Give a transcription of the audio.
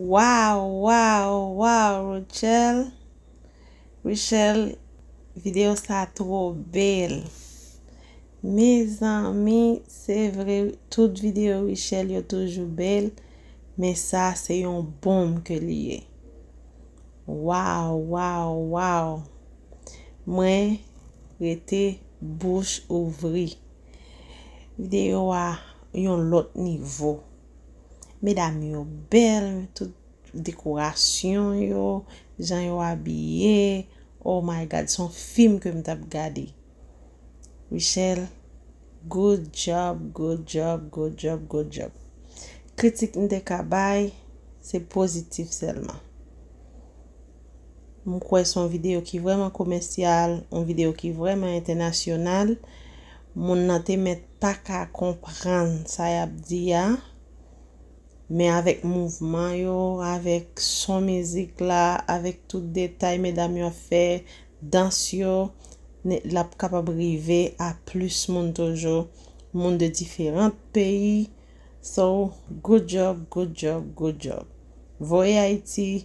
Waw, waw, waw, Richelle Richelle, videyo sa tro bel Me zanmi, se vre, tout videyo Richelle yo toujou bel Me sa, se yon bom ke liye Waw, waw, waw Mwen, rete, bouch ouvri Videyo a, yon lot nivou Me dami yo bel, me tout dekourasyon yo, jan yo abye, oh my god, son film ke mte ap gade. Wichel, good job, good job, good job, good job. Kritik mte kabay, se pozitif selman. Mwen kwe son video ki vreman komesyal, mwen video ki vreman internasyonal, mwen nati met tak a kompran sa yap di ya. Me avèk mouvman yo, avèk son mizik la, avèk tout detay me dam yo fè, dans yo, ne lap kapab rive a plus moun dojo, moun de diferant peyi. So, good job, good job, good job. Voye Haiti!